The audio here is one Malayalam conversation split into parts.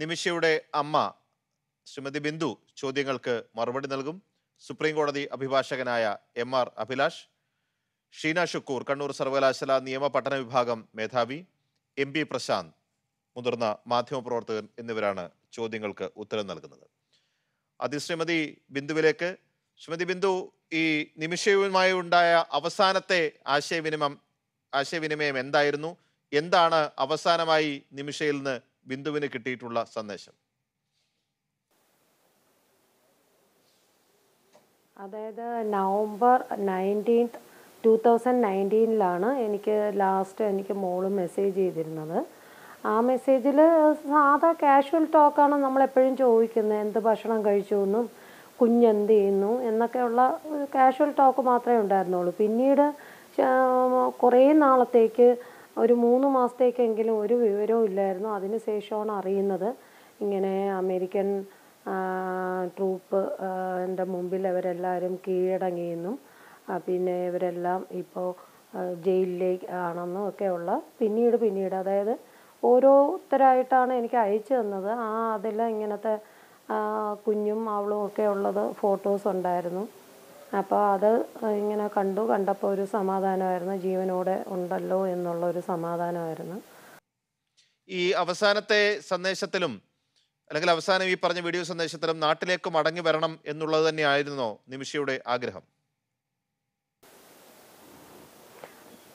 നിമിഷയുടെ അമ്മ ശ്രീമതി ബിന്ദു ചോദ്യങ്ങൾക്ക് മറുപടി നൽകും സുപ്രീം കോടതി അഭിഭാഷകനായ എം ആർ അഭിലാഷ് ഷീന ഷുക്കൂർ കണ്ണൂർ സർവകലാശാല നിയമ പഠന വിഭാഗം മേധാവി എം പി പ്രശാന്ത് മുതിർന്ന മാധ്യമപ്രവർത്തകൻ എന്നിവരാണ് ചോദ്യങ്ങൾക്ക് ഉത്തരം നൽകുന്നത് അതി ശ്രീമതി ബിന്ദുവിലേക്ക് ശ്രീമതി ബിന്ദു ഈ നിമിഷവുമായി ഉണ്ടായ അവസാനത്തെ ആശയവിനിമയം ആശയവിനിമയം എന്തായിരുന്നു എന്താണ് അവസാനമായി നിമിഷയിൽ നിന്ന് ബിന്ദുവിന് കിട്ടിയിട്ടുള്ള സന്ദേശം അതായത് നവംബർ നയൻറ്റീൻ ടു തൗസൻഡ് നയൻറ്റീനിലാണ് എനിക്ക് ലാസ്റ്റ് എനിക്ക് മോള് മെസ്സേജ് ചെയ്തിരുന്നത് ആ മെസ്സേജിൽ സാധാ കാഷ്വൽ ടോക്കാണ് നമ്മളെപ്പോഴും ചോദിക്കുന്നത് എന്ത് ഭക്ഷണം കഴിച്ചു എന്നും കുഞ്ഞെന്ത് ചെയ്യുന്നു എന്നൊക്കെയുള്ള ഒരു കാഷ്വൽ ടോക്ക് മാത്രമേ ഉണ്ടായിരുന്നുള്ളൂ പിന്നീട് കുറേ നാളത്തേക്ക് ഒരു മൂന്ന് മാസത്തേക്കെങ്കിലും ഒരു വിവരവും ഇല്ലായിരുന്നു അതിന് ശേഷമാണ് അറിയുന്നത് ഇങ്ങനെ അമേരിക്കൻ ട്രൂപ്പ് എൻ്റെ മുമ്പിൽ അവരെല്ലാവരും കീഴടങ്ങിയെന്നും പിന്നെ ഇവരെല്ലാം ഇപ്പോൾ ജയിലിലേക്ക് ആണെന്നും ഒക്കെയുള്ള പിന്നീട് പിന്നീട് അതായത് ഓരോരുത്തരായിട്ടാണ് എനിക്ക് അയച്ചു തന്നത് ആ അതിൽ ഇങ്ങനത്തെ കുഞ്ഞും അവളും ഒക്കെ ഉള്ളത് ഫോട്ടോസ് ഉണ്ടായിരുന്നു അപ്പോൾ അത് ഇങ്ങനെ കണ്ടു കണ്ടപ്പോൾ ഒരു സമാധാനമായിരുന്നു ജീവനോടെ ഉണ്ടല്ലോ എന്നുള്ള ഒരു സമാധാനമായിരുന്നു ഈ അവസാനത്തെ സന്ദേശത്തിലും അല്ലെങ്കിൽ അവസാനം ഈ പറഞ്ഞ വീഡിയോ സന്ദേശത്തിലും നാട്ടിലേക്ക് മടങ്ങി വരണം എന്നുള്ളത് തന്നെയായിരുന്നോ നിമിഷയുടെ ആഗ്രഹം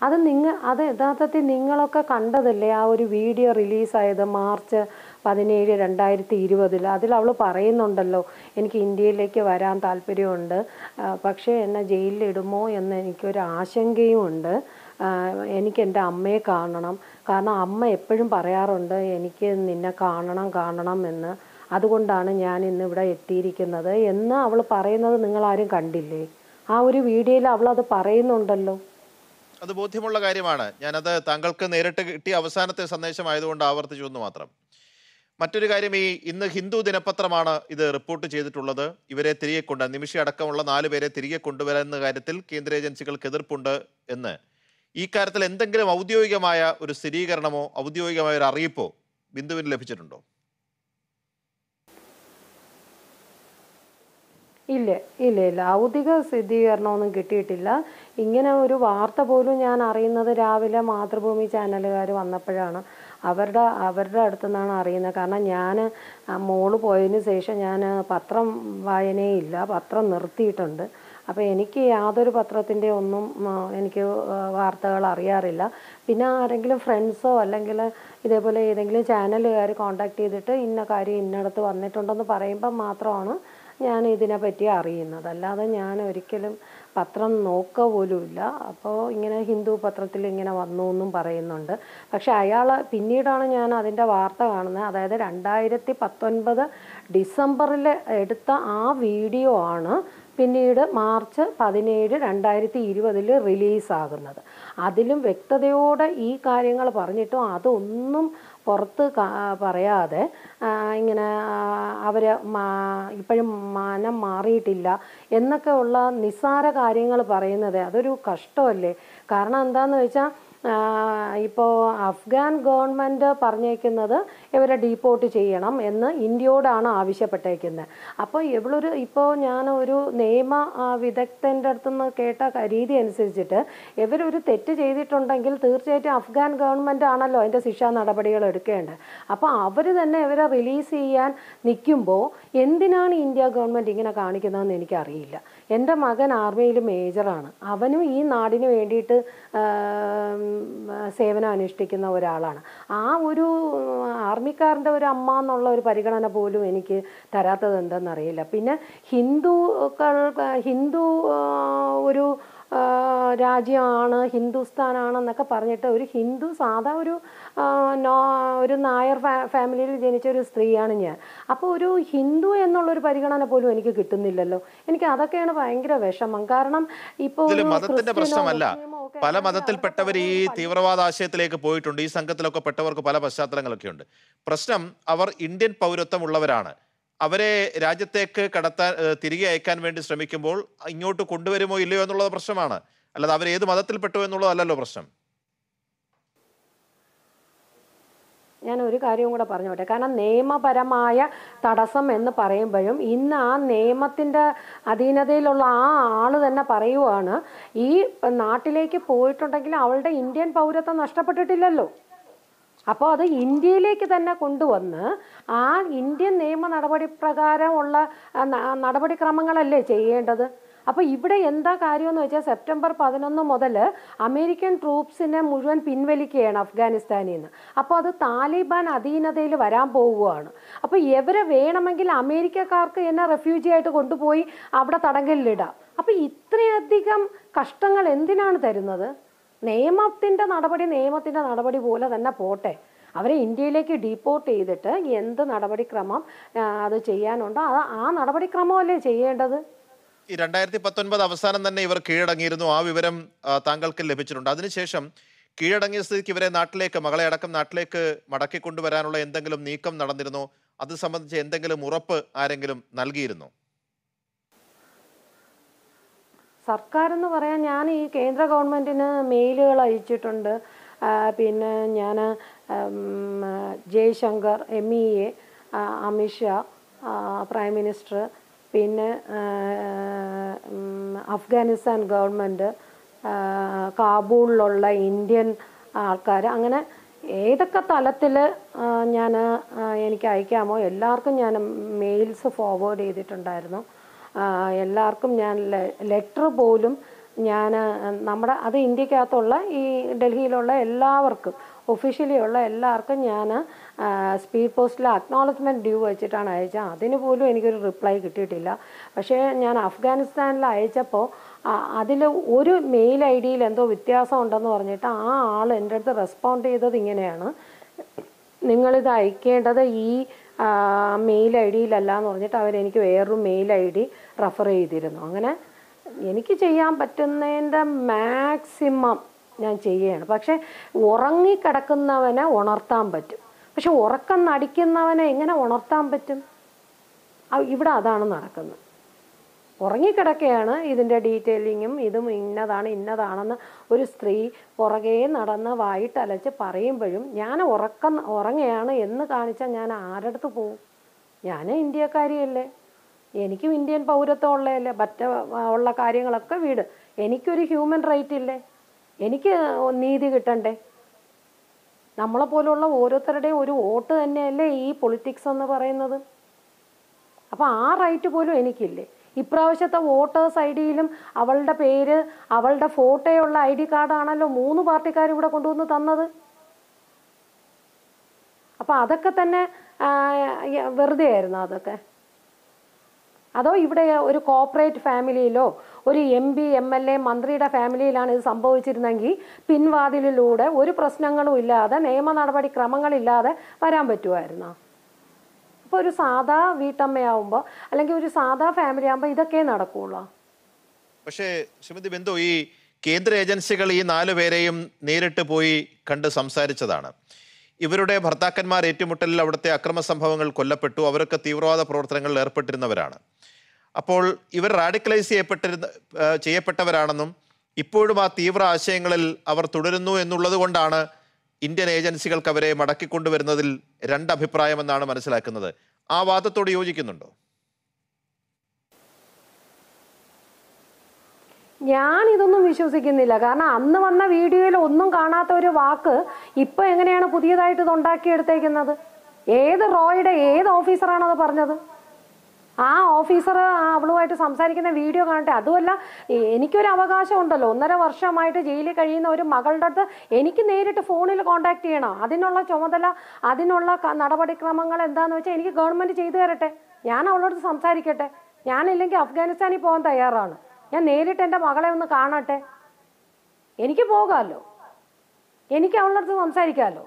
അത് നിങ്ങൾ അത് യഥാർത്ഥത്തിൽ നിങ്ങളൊക്കെ കണ്ടതല്ലേ ആ ഒരു വീഡിയോ റിലീസായത് മാർച്ച് പതിനേഴ് രണ്ടായിരത്തി ഇരുപതിൽ അതിൽ അവൾ പറയുന്നുണ്ടല്ലോ എനിക്ക് ഇന്ത്യയിലേക്ക് വരാൻ താല്പര്യമുണ്ട് പക്ഷേ എന്നെ ജയിലിലിടുമോ എന്ന് എനിക്കൊരു ആശങ്കയുമുണ്ട് എനിക്ക് എൻ്റെ അമ്മയെ കാണണം കാരണം അമ്മ എപ്പോഴും പറയാറുണ്ട് എനിക്ക് നിന്നെ കാണണം കാണണം എന്ന് അതുകൊണ്ടാണ് ഞാൻ ഇന്നിവിടെ എത്തിയിരിക്കുന്നത് എന്ന് അവൾ പറയുന്നത് നിങ്ങൾ ആരും കണ്ടില്ലേ ആ ഒരു വീഡിയോയിൽ അവൾ അത് പറയുന്നുണ്ടല്ലോ അത് ബോധ്യമുള്ള കാര്യമാണ് ഞാനത് താങ്കൾക്ക് നേരിട്ട് കിട്ടിയ അവസാനത്തെ സന്ദേശമായതുകൊണ്ട് ആവർത്തിച്ചു എന്ന് മാത്രം മറ്റൊരു കാര്യം ഈ ഇന്ന് ഹിന്ദു ദിനപത്രമാണ് ഇത് റിപ്പോർട്ട് ചെയ്തിട്ടുള്ളത് ഇവരെ തിരികെ കൊണ്ട് നിമിഷ അടക്കമുള്ള നാല് പേരെ തിരികെ കൊണ്ടുവരുന്ന കാര്യത്തിൽ കേന്ദ്ര ഏജൻസികൾക്ക് എതിർപ്പുണ്ട് എന്ന് ഈ കാര്യത്തിൽ എന്തെങ്കിലും ഔദ്യോഗികമായ ഒരു സ്ഥിരീകരണമോ ഔദ്യോഗികമായ ഒരു അറിയിപ്പോ ബിന്ദുവിന് ലഭിച്ചിട്ടുണ്ടോ ഇല്ല ഇല്ല ഇല്ല ഔദ്യോഗിക സ്ഥിരീകരണമൊന്നും കിട്ടിയിട്ടില്ല ഇങ്ങനെ ഒരു വാർത്ത പോലും ഞാൻ അറിയുന്നത് രാവിലെ മാതൃഭൂമി ചാനലുകാർ വന്നപ്പോഴാണ് അവരുടെ അവരുടെ അടുത്തു നിന്നാണ് അറിയുന്നത് കാരണം ഞാൻ മോൾ പോയതിന് ശേഷം ഞാൻ പത്രം വായനയില്ല ഇല്ല പത്രം നിർത്തിയിട്ടുണ്ട് അപ്പോൾ എനിക്ക് യാതൊരു പത്രത്തിൻ്റെ ഒന്നും എനിക്ക് വാർത്തകൾ അറിയാറില്ല പിന്നെ ആരെങ്കിലും ഫ്രണ്ട്സോ അല്ലെങ്കിൽ ഇതേപോലെ ഏതെങ്കിലും ചാനലുകാർ കോൺടാക്ട് ചെയ്തിട്ട് ഇന്ന കാര്യം ഇന്നടത്ത് വന്നിട്ടുണ്ടെന്ന് പറയുമ്പം മാത്രമാണ് ഞാൻ ഇതിനെപ്പറ്റി അറിയുന്നത് അല്ലാതെ ഞാൻ ഒരിക്കലും പത്രം നോക്ക പോലുമില്ല അപ്പോൾ ഇങ്ങനെ ഹിന്ദു പത്രത്തിൽ ഇങ്ങനെ വന്നു എന്നും പറയുന്നുണ്ട് പക്ഷേ അയാൾ പിന്നീടാണ് ഞാൻ അതിൻ്റെ വാർത്ത കാണുന്നത് അതായത് രണ്ടായിരത്തി പത്തൊൻപത് ഡിസംബറിൽ എടുത്ത ആ വീഡിയോ ആണ് പിന്നീട് മാർച്ച് പതിനേഴ് രണ്ടായിരത്തി ഇരുപതിൽ റിലീസാകുന്നത് അതിലും വ്യക്തതയോടെ ഈ കാര്യങ്ങൾ പറഞ്ഞിട്ടും അതൊന്നും പുറത്ത് പറയാതെ ഇങ്ങനെ അവർ ഇപ്പോഴും മനം മാറിയിട്ടില്ല എന്നൊക്കെ ഉള്ള നിസ്സാര കാര്യങ്ങൾ പറയുന്നത് അതൊരു കഷ്ടമല്ലേ കാരണം എന്താണെന്ന് വെച്ചാൽ ഇപ്പോൾ അഫ്ഗാൻ ഗവൺമെൻറ് പറഞ്ഞേക്കുന്നത് ഇവരെ ഡീപ്പോർട്ട് ചെയ്യണം എന്ന് ഇന്ത്യയോടാണ് ആവശ്യപ്പെട്ടേക്കുന്നത് അപ്പോൾ ഇവളൊരു ഇപ്പോൾ ഞാൻ ഒരു നിയമ വിദഗ്ധൻ്റെ അടുത്തുനിന്ന് കേട്ട രീതി അനുസരിച്ചിട്ട് ഇവരൊരു തെറ്റ് ചെയ്തിട്ടുണ്ടെങ്കിൽ തീർച്ചയായിട്ടും അഫ്ഗാൻ ഗവൺമെൻറ് ആണല്ലോ അതിൻ്റെ ശിക്ഷാ നടപടികൾ എടുക്കേണ്ടത് അപ്പോൾ അവർ തന്നെ ഇവരെ റിലീസ് ചെയ്യാൻ നിൽക്കുമ്പോൾ എന്തിനാണ് ഇന്ത്യ ഗവൺമെൻറ് ഇങ്ങനെ കാണിക്കുന്നതെന്ന് എനിക്കറിയില്ല എൻ്റെ മകൻ ആർമിയിൽ മേജറാണ് അവനും ഈ നാടിന് വേണ്ടിയിട്ട് സേവനം അനുഷ്ഠിക്കുന്ന ഒരാളാണ് ആ ഒരു ആർമിക്കാരൻ്റെ ഒരു അമ്മ എന്നുള്ള ഒരു പരിഗണന പോലും എനിക്ക് തരാത്തത് എന്തെന്നറിയില്ല പിന്നെ ഹിന്ദുക്കൾ ഹിന്ദു ഒരു രാജ്യമാണ് ഹിന്ദുസ്ഥാനാണെന്നൊക്കെ പറഞ്ഞിട്ട് ഒരു ഹിന്ദു സാധാ ഒരു നോ ഒരു നായർ ഫാമിലിയിൽ ജനിച്ച ഒരു സ്ത്രീയാണ് ഞാൻ അപ്പോൾ ഒരു ഹിന്ദു എന്നുള്ളൊരു പരിഗണന പോലും എനിക്ക് കിട്ടുന്നില്ലല്ലോ എനിക്ക് അതൊക്കെയാണ് ഭയങ്കര വിഷമം കാരണം ഇപ്പോൾ മതത്തിന്റെ പ്രശ്നമല്ല പല മതത്തിൽപ്പെട്ടവർ ഈ തീവ്രവാദ ആശയത്തിലേക്ക് പോയിട്ടുണ്ട് ഈ സംഘത്തിലൊക്കെ പെട്ടവർക്ക് പല പശ്ചാത്തലങ്ങളൊക്കെ ഉണ്ട് പ്രശ്നം അവർ ഇന്ത്യൻ പൗരത്വമുള്ളവരാണ് അവരെ രാജ്യത്തേക്ക് കടത്താൻ തിരികെ അയക്കാൻ വേണ്ടി ശ്രമിക്കുമ്പോൾ ഇങ്ങോട്ട് കൊണ്ടുവരുമോ ഇല്ലയോ എന്നുള്ളത് പ്രശ്നമാണ് അല്ലാതെ അവർ ഏത് മതത്തിൽപ്പെട്ടു എന്നുള്ളതല്ലല്ലോ പ്രശ്നം ഞാൻ ഒരു കാര്യവും കൂടെ പറഞ്ഞോട്ടെ കാരണം നിയമപരമായ തടസ്സം എന്ന് പറയുമ്പോഴും ഇന്ന് ആ നിയമത്തിൻ്റെ അധീനതയിലുള്ള ആ ആൾ തന്നെ പറയുവാണ് ഈ നാട്ടിലേക്ക് പോയിട്ടുണ്ടെങ്കിൽ അവളുടെ ഇന്ത്യൻ പൗരത്വം നഷ്ടപ്പെട്ടിട്ടില്ലല്ലോ അപ്പോൾ അത് ഇന്ത്യയിലേക്ക് തന്നെ കൊണ്ടുവന്ന് ആ ഇന്ത്യൻ നിയമ നടപടി പ്രകാരമുള്ള നടപടിക്രമങ്ങളല്ലേ ചെയ്യേണ്ടത് അപ്പോൾ ഇവിടെ എന്താ കാര്യമെന്ന് വെച്ചാൽ സെപ്റ്റംബർ പതിനൊന്ന് മുതൽ അമേരിക്കൻ ട്രൂപ്സിനെ മുഴുവൻ പിൻവലിക്കുകയാണ് അഫ്ഗാനിസ്ഥാനിൽ നിന്ന് അപ്പോൾ അത് താലിബാൻ അധീനതയിൽ വരാൻ പോവുകയാണ് അപ്പോൾ എവരെ വേണമെങ്കിൽ അമേരിക്കക്കാർക്ക് എന്നെ റെഫ്യൂജി ആയിട്ട് കൊണ്ടുപോയി അവിടെ തടങ്കലിലിടാം അപ്പോൾ ഇത്രയധികം കഷ്ടങ്ങൾ എന്തിനാണ് തരുന്നത് നിയമത്തിൻ്റെ നടപടി നിയമത്തിൻ്റെ നടപടി പോലെ തന്നെ പോട്ടെ അവരെ ഇന്ത്യയിലേക്ക് ഡീപ്പോർട്ട് ചെയ്തിട്ട് എന്ത് നടപടിക്രമം അത് ചെയ്യാനുണ്ടോ അത് ആ നടപടിക്രമമല്ലേ ചെയ്യേണ്ടത് ഈ രണ്ടായിരത്തി പത്തൊൻപത് അവസാനം തന്നെ ഇവർ കീഴടങ്ങിയിരുന്നു ആ വിവരം താങ്കൾക്ക് ലഭിച്ചിട്ടുണ്ട് അതിനുശേഷം കീഴടങ്ങിയ സ്ഥിതിക്ക് ഇവരെ നാട്ടിലേക്ക് മകളെ അടക്കം നാട്ടിലേക്ക് മടക്കി കൊണ്ടുവരാനുള്ള എന്തെങ്കിലും നീക്കം നടന്നിരുന്നോ അത് സംബന്ധിച്ച് എന്തെങ്കിലും ഉറപ്പ് ആരെങ്കിലും നൽകിയിരുന്നോ സർക്കാർ എന്ന് പറയാൻ ഞാൻ ഈ കേന്ദ്ര ഗവൺമെന്റിന് മെയിലുകൾ അയച്ചിട്ടുണ്ട് പിന്നെ ഞാൻ Jaishankar M E A Amit Shah prime minister പിന്നെ അഫ്ഗാനിസ്ഥാൻ ഗവൺമെൻറ് കാബൂളിലുള്ള ഇന്ത്യൻ ആൾക്കാർ അങ്ങനെ ഏതൊക്കെ തലത്തിൽ ഞാൻ എനിക്ക് അയക്കാമോ എല്ലാവർക്കും ഞാൻ മെയിൽസ് ഫോർവേഡ് ചെയ്തിട്ടുണ്ടായിരുന്നു എല്ലാവർക്കും ഞാൻ ലെറ്റർ പോലും ഞാൻ നമ്മുടെ അത് ഇന്ത്യക്കകത്തുള്ള ഈ ഡൽഹിയിലുള്ള എല്ലാവർക്കും ഒഫീഷ്യലി ഉള്ള എല്ലാവർക്കും ഞാൻ സ്പീഡ് പോസ്റ്റിൽ അക്നോളജ്മെൻറ്റ് ഡ്യൂ വെച്ചിട്ടാണ് അയച്ചത് അതിന് പോലും എനിക്കൊരു റിപ്ലൈ കിട്ടിയിട്ടില്ല പക്ഷേ ഞാൻ അഫ്ഗാനിസ്ഥാനിൽ അയച്ചപ്പോൾ അതിൽ ഒരു മെയിൽ ഐ ഡിയിൽ എന്തോ വ്യത്യാസം ഉണ്ടെന്ന് പറഞ്ഞിട്ട് ആ ആൾ എൻ്റെ അടുത്ത് റെസ്പോണ്ട് ചെയ്തത് ഇങ്ങനെയാണ് നിങ്ങളിത് അയക്കേണ്ടത് ഈ മെയിൽ ഐ ഡിയിലല്ല എന്ന് പറഞ്ഞിട്ട് അവരെനിക്ക് വേറൊരു മെയിൽ ഐ ഡി റെഫർ ചെയ്തിരുന്നു അങ്ങനെ എനിക്ക് ചെയ്യാൻ പറ്റുന്നതിൻ്റെ മാക്സിമം ഞാൻ ചെയ്യുകയാണ് പക്ഷേ ഉറങ്ങിക്കിടക്കുന്നവനെ ഉണർത്താൻ പറ്റും പക്ഷെ ഉറക്കം നടിക്കുന്നവനെ എങ്ങനെ ഉണർത്താൻ പറ്റും ഇവിടെ അതാണ് നടക്കുന്നത് ഉറങ്ങിക്കിടക്കുകയാണ് ഇതിൻ്റെ ഡീറ്റെയിലിങ്ങും ഇതും ഇന്നതാണ് ഇന്നതാണെന്ന് ഒരു സ്ത്രീ പുറകെ നടന്ന് വായിട്ടലച്ച് പറയുമ്പോഴും ഞാൻ ഉറക്കം ഉറങ്ങുകയാണ് എന്ന് കാണിച്ചാൽ ഞാൻ ആരടുത്ത് പോവും ഞാൻ ഇന്ത്യക്കാരിയല്ലേ എനിക്കും ഇന്ത്യൻ പൗരത്വം ഉള്ളതല്ലേ മറ്റ ഉള്ള കാര്യങ്ങളൊക്കെ വീട് എനിക്കൊരു ഹ്യൂമൻ റൈറ്റ് ഇല്ലേ എനിക്ക് നീതി കിട്ടണ്ടേ നമ്മളെ പോലുള്ള ഓരോരുത്തരുടെയും ഒരു വോട്ട് തന്നെയല്ലേ ഈ പൊളിറ്റിക്സ് എന്ന് പറയുന്നത് അപ്പോൾ ആ റൈറ്റ് പോലും എനിക്കില്ലേ ഇപ്രാവശ്യത്തെ വോട്ടേഴ്സ് ഐ ഡിയിലും അവളുടെ പേര് അവളുടെ ഫോട്ടോയുള്ള ഐ ഡി കാർഡാണല്ലോ മൂന്ന് പാർട്ടിക്കാർ ഇവിടെ കൊണ്ടുവന്ന് തന്നത് അപ്പോൾ അതൊക്കെ തന്നെ വെറുതെ ആയിരുന്നു അതൊക്കെ അതോ ഇവിടെ ഒരു കോപ്പറേറ്റ് ഫാമിലിയിലോ ഒരു M P M L A മന്ത്രിയുടെ ഫാമിലിയിലാണ് ഇത് സംഭവിച്ചിരുന്നെങ്കിൽ പിൻവാതിലിലൂടെ ഒരു പ്രശ്നങ്ങളും ഇല്ലാതെ നിയമ നടപടിക്രമങ്ങളില്ലാതെ വരാൻ പറ്റുമായിരുന്നോ ഇപ്പോൾ ഒരു സാധാ വീട്ടമ്മയാവുമ്പോൾ അല്ലെങ്കിൽ ഒരു സാധാ ഫാമിലി ആകുമ്പോൾ ഇതൊക്കെ നടക്കുള്ളൂ പക്ഷേ ശ്രീമതി ബിന്ദു ഈ കേന്ദ്ര ഏജൻസികൾ ഈ നാലു പേരെയും നേരിട്ട് പോയി കണ്ട് സംസാരിച്ചതാണ് ഇവരുടെ ഭർത്താക്കന്മാർ ഏറ്റുമുട്ടലിൽ അവിടുത്തെ അക്രമ സംഭവങ്ങൾ കൊല്ലപ്പെട്ടു അവരൊക്കെ തീവ്രവാദ പ്രവർത്തനങ്ങളിൽ ഏർപ്പെട്ടിരുന്നവരാണ് അപ്പോൾ ഇവർ റാഡിക്കലൈസ് ചെയ്യപ്പെട്ടിരുന്ന ചെയ്യപ്പെട്ടവരാണെന്നും ഇപ്പോഴും ആ തീവ്ര ആശയങ്ങളിൽ അവർ തുടരുന്നു എന്നുള്ളത് കൊണ്ടാണ് ഇന്ത്യൻ ഏജൻസികൾക്ക് അവരെ മടക്കിക്കൊണ്ടുവരുന്നതിൽ രണ്ടഭിപ്രായമെന്നാണ് മനസ്സിലാക്കുന്നത് ആ വാദത്തോട് യോജിക്കുന്നുണ്ടോ ഞാൻ ഇതൊന്നും വിശ്വസിക്കുന്നില്ല കാരണം അന്ന് വന്ന വീഡിയോയിൽ ഒന്നും കാണാത്ത ഒരു വാക്ക് ഇപ്പൊ എങ്ങനെയാണ് പുതിയതായിട്ട് ഇത് ഉണ്ടാക്കിയെടുത്തേക്കുന്നത് ഏത് റോയുടെ ഏത് ഓഫീസറാണ് അത് പറഞ്ഞത് ആ ഓഫീസർ അവളുമായിട്ട് സംസാരിക്കുന്ന വീഡിയോ കാണട്ടെ അതുമല്ല എനിക്കൊരു അവകാശം ഉണ്ടല്ലോ ഒന്നര വർഷമായിട്ട് ജയിലിൽ കഴിയുന്ന ഒരു മകളുടെ അടുത്ത് എനിക്ക് നേരിട്ട് ഫോണിൽ കോണ്ടാക്ട് ചെയ്യണം അതിനുള്ള ചുമതല അതിനുള്ള നടപടിക്രമങ്ങൾ എന്താണെന്ന് വെച്ചാൽ എനിക്ക് ഗവൺമെൻറ് ചെയ്തു തരട്ടെ ഞാൻ അവളോട് സംസാരിക്കട്ടെ ഞാനില്ലെങ്കിൽ അഫ്ഗാനിസ്ഥാനിൽ പോകാൻ തയ്യാറാണ് ഞാൻ നേരിട്ട് എൻ്റെ മകളെ ഒന്ന് കാണട്ടെ എനിക്ക് പോകാമല്ലോ എനിക്ക് അവളുടെ അടുത്ത് സംസാരിക്കാമല്ലോ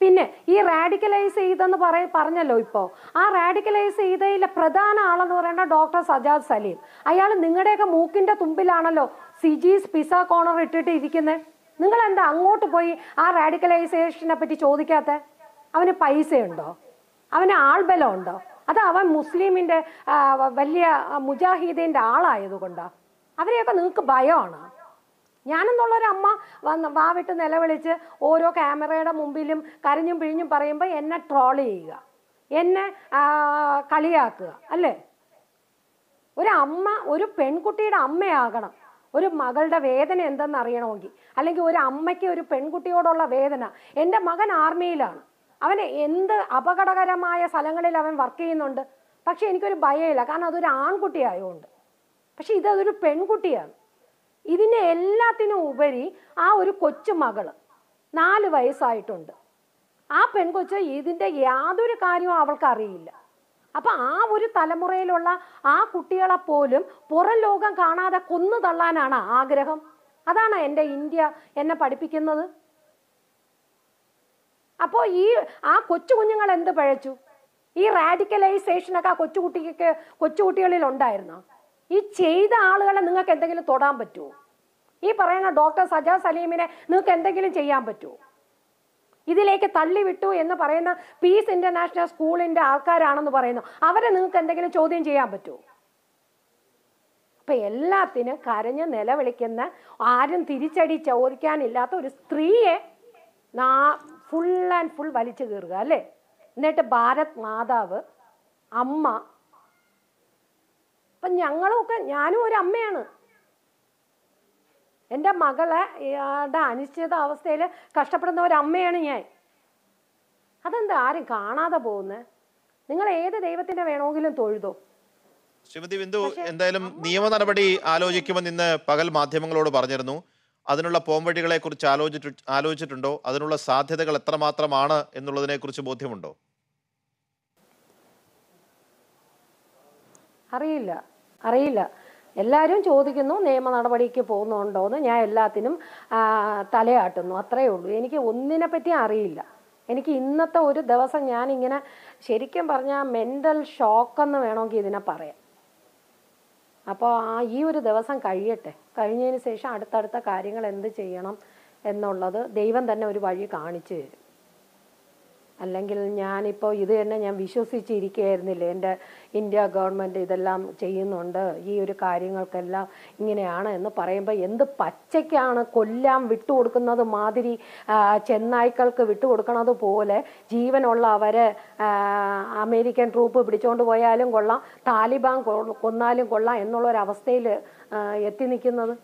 പിന്നെ ഈ റാഡിക്കലൈസ് ചെയ്തെന്ന് പറയ പറഞ്ഞല്ലോ ഇപ്പോൾ ആ റാഡിക്കലൈസ് ചെയ്തതിലെ പ്രധാന ആളെന്ന് പറയുന്ന ഡോക്ടർ സജാദ് സലീം അയാൾ നിങ്ങളുടെയൊക്കെ മൂക്കിൻ്റെ തുമ്പിലാണല്ലോ സിജീസ് പിസ കോണർ ഇട്ടിട്ട് ഇരിക്കുന്നത് നിങ്ങൾ എന്താ അങ്ങോട്ട് പോയി ആ റാഡിക്കലൈസേഷനെ പറ്റി ചോദിക്കാത്ത അവന് പൈസയുണ്ടോ അവന് ആൾബലം ഉണ്ടോ അത് അവൻ മുസ്ലിമിൻ്റെ വലിയ മുജാഹിദീൻ്റെ ആളായതുകൊണ്ടാണ് അവരെയൊക്കെ നിങ്ങൾക്ക് ഭയമാണ് അമ്മ വന്ന് വാവിട്ട് നിലവിളിച്ച് ഓരോ ക്യാമറയുടെ മുമ്പിലും കരിഞ്ഞും പിഴിഞ്ഞും പറയുമ്പോൾ എന്നെ ട്രോൾ ചെയ്യുക എന്നെ കളിയാക്കുക അല്ലേ ഒരു അമ്മ ഒരു പെൺകുട്ടിയുടെ അമ്മയാകണം ഒരു മകളുടെ വേദന എന്തെന്ന് അറിയണമെങ്കിൽ അല്ലെങ്കിൽ ഒരു അമ്മയ്ക്ക് ഒരു പെൺകുട്ടിയോടുള്ള വേദന എൻ്റെ മകൻ ആർമിയിലാണ് അവന് എന്ത് അപകടകരമായ സ്ഥലങ്ങളിൽ അവൻ വർക്ക് ചെയ്യുന്നുണ്ട് പക്ഷെ എനിക്കൊരു ഭയമില്ല കാരണം അതൊരു ആൺകുട്ടിയായതുകൊണ്ട് പക്ഷെ ഇതൊരു പെൺകുട്ടിയാണ് ഇതിനെ എല്ലാത്തിനും ഉപരി ആ ഒരു കൊച്ചുമകള് നാല് വയസ്സായിട്ടുണ്ട് ആ പെൺകൊച്ച് ഇതിൻ്റെ യാതൊരു കാര്യവും അവൾക്ക് അറിയില്ല അപ്പൊ ആ ഒരു തലമുറയിലുള്ള ആ കുട്ടികളെ പോലും പുറം ലോകം കാണാതെ കൊന്നു തള്ളാനാണ് ആഗ്രഹം അതാണ് എൻ്റെ ഇന്ത്യ എന്നെ പഠിപ്പിക്കുന്നത് അപ്പോൾ ഈ ആ കൊച്ചു കുഞ്ഞുങ്ങൾ എന്ത് പഴച്ചു ഈ റാഡിക്കലൈസേഷനൊക്കെ ആ കൊച്ചുകുട്ടിക്ക് കൊച്ചുകുട്ടികളിൽ ഉണ്ടായിരുന്നോ ഈ ചെയ്ത ആളുകളെ നിങ്ങൾക്ക് എന്തെങ്കിലും തൊടാൻ പറ്റുമോ ഈ പറയുന്ന ഡോക്ടർ സജാ സലീമിനെ നിങ്ങൾക്ക് എന്തെങ്കിലും ചെയ്യാൻ പറ്റുമോ ഇതിലേക്ക് തള്ളിവിട്ടു എന്ന് പറയുന്ന പീസ് ഇന്റർനാഷണൽ സ്കൂളിന്റെ ആൾക്കാരാണെന്ന് പറയുന്നു അവരെ നിങ്ങൾക്ക് എന്തെങ്കിലും ചോദ്യം ചെയ്യാൻ പറ്റുമോ അപ്പൊ എല്ലാത്തിനും കരഞ്ഞ് നിലവിളിക്കുന്ന ആരും തിരിച്ചടി ചോദിക്കാനില്ലാത്ത ഒരു സ്ത്രീയെ നാ ഫുൾ ആൻഡ് ഫുൾ വലിച്ചു കീറുക അല്ലേ എന്നിട്ട് ഭാരത് മാതാവ് അമ്മ അപ്പം ഞങ്ങളൊക്കെ ഞാനും ഒരു അമ്മയാണ് എൻ്റെ മകളെ അനിശ്ചിത അവസ്ഥയിൽ കഷ്ടപ്പെടുന്ന ഒരു അമ്മയാണ് ഞാൻ അതെന്താ ആരും കാണാതെ പോകുന്ന നിങ്ങൾ ഏത് ദൈവത്തിന്റെ വേണമെങ്കിലും തൊഴുതോ ശ്രീമതി ബിന്ദു എന്തായാലും നിയമ നടപടി ആലോചിക്കുമെന്ന് ഇന്ന് പകൽ മാധ്യമങ്ങളോട് പറഞ്ഞിരുന്നു അതിനുള്ള പോംവഴികളെ കുറിച്ച് ആലോചിച്ചിട്ടുണ്ടോ അതിനുള്ള സാധ്യതകൾ എത്രമാത്രമാണ് എന്നുള്ളതിനെ കുറിച്ച് ബോധ്യമുണ്ടോ അറിയില്ല അറിയില്ല എല്ലാവരും ചോദിക്കുന്നു നിയമ നടപടിക്ക് പോകുന്നുണ്ടോ എന്ന് ഞാൻ എല്ലാത്തിനും തലയാട്ടുന്നു അത്രയേ ഉള്ളൂ എനിക്ക് ഒന്നിനെ പറ്റി അറിയില്ല എനിക്ക് ഇന്നത്തെ ഒരു ദിവസം ഞാനിങ്ങനെ ശരിക്കും പറഞ്ഞാൽ മെൻ്റൽ ഷോക്കെന്ന് വേണമെങ്കിൽ ഇതിനെ പറയാം അപ്പോൾ ആ ഈ ഒരു ദിവസം കഴിയട്ടെ കഴിഞ്ഞതിന് ശേഷം അടുത്തടുത്ത കാര്യങ്ങൾ എന്ത് ചെയ്യണം എന്നുള്ളത് ദൈവം തന്നെ ഒരു വഴി കാണിച്ചു തരും അല്ലെങ്കിൽ ഞാനിപ്പോൾ ഇത് തന്നെ ഞാൻ വിശ്വസിച്ചിരിക്കുകയായിരുന്നില്ലേ എൻ്റെ ഇന്ത്യ ഗവൺമെൻറ് ഇതെല്ലാം ചെയ്യുന്നുണ്ട് ഈ ഒരു കാര്യങ്ങൾക്കെല്ലാം ഇങ്ങനെയാണ് എന്ന് പറയുമ്പോൾ എന്ത് പച്ചയ്ക്കാണ് കൊല്ലാം വിട്ടുകൊടുക്കുന്നത് മാതിരി ചെന്നായ്ക്കൾക്ക് വിട്ടുകൊടുക്കണത് പോലെ ജീവനുള്ള അവരെ അമേരിക്കൻ ട്രൂപ്പ് പിടിച്ചുകൊണ്ട് പോയാലും കൊള്ളാം താലിബാൻ കൊന്നാലും കൊള്ളാം എന്നുള്ളൊരവസ്ഥയിൽ എത്തി നിൽക്കുന്നത്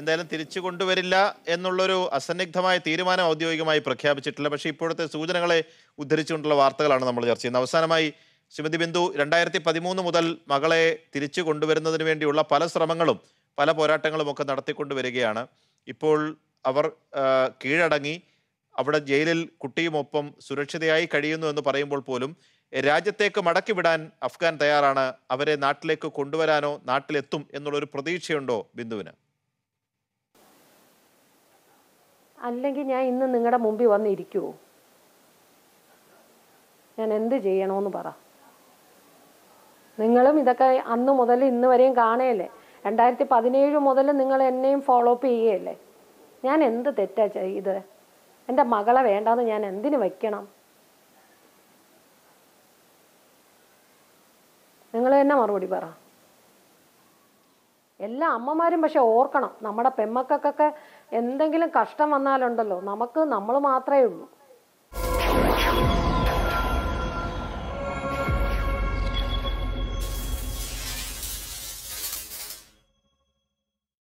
എന്തായാലും തിരിച്ചു കൊണ്ടുവരില്ല എന്നുള്ളൊരു അസന്നിഗ്ധമായ തീരുമാനം ഔദ്യോഗികമായി പ്രഖ്യാപിച്ചിട്ടില്ല പക്ഷേ ഇപ്പോഴത്തെ സൂചനകളെ ഉദ്ധരിച്ചുകൊണ്ടുള്ള വാർത്തകളാണ് നമ്മൾ ചർച്ച ചെയ്യുന്നത് അവസാനമായി ശ്രീമതി ബിന്ദു രണ്ടായിരത്തി പതിമൂന്ന് മുതൽ മകളെ തിരിച്ചു കൊണ്ടുവരുന്നതിന് വേണ്ടിയുള്ള പല ശ്രമങ്ങളും പല പോരാട്ടങ്ങളും ഒക്കെ നടത്തിക്കൊണ്ടു വരികയാണ് ഇപ്പോൾ അവർ കീഴടങ്ങി അവിടെ ജയിലിൽ കുട്ടിയുമൊപ്പം സുരക്ഷിതയായി കഴിയുന്നു എന്ന് പറയുമ്പോൾ പോലും രാജ്യത്തേക്ക് മടക്കി വിടാൻ അഫ്ഗാൻ തയ്യാറാണ് അവരെ നാട്ടിലേക്ക് കൊണ്ടുവരാനോ നാട്ടിലെത്തും എന്നുള്ളൊരു പ്രതീക്ഷയുണ്ടോ ബിന്ദുവിന് അല്ലെങ്കിൽ ഞാൻ ഇന്ന് നിങ്ങളുടെ മുമ്പിൽ വന്നിരിക്കുമോ ഞാൻ എന്ത് ചെയ്യണമെന്ന് പറ നിങ്ങളും ഇതൊക്കെ അന്ന് മുതൽ ഇന്ന് വരെയും കാണുകയല്ലേ രണ്ടായിരത്തി പതിനേഴ് മുതൽ നിങ്ങൾ എന്നെയും ഫോളോ അപ്പ് ചെയ്യുകയല്ലേ ഞാൻ എന്ത് തെറ്റാ ചെയ്ത് എൻ്റെ മകളെ വേണ്ടാന്ന് ഞാൻ എന്തിനു വയ്ക്കണം നിങ്ങൾ തന്നെ മറുപടി പറ എല്ലാ അമ്മമാരും പക്ഷെ ഓർക്കണം നമ്മുടെ പെമ്മക്കൊക്കെ എന്തെങ്കിലും കഷ്ടം വന്നാലുണ്ടല്ലോ നമുക്ക് നമ്മൾ മാത്രമേ ഉള്ളൂ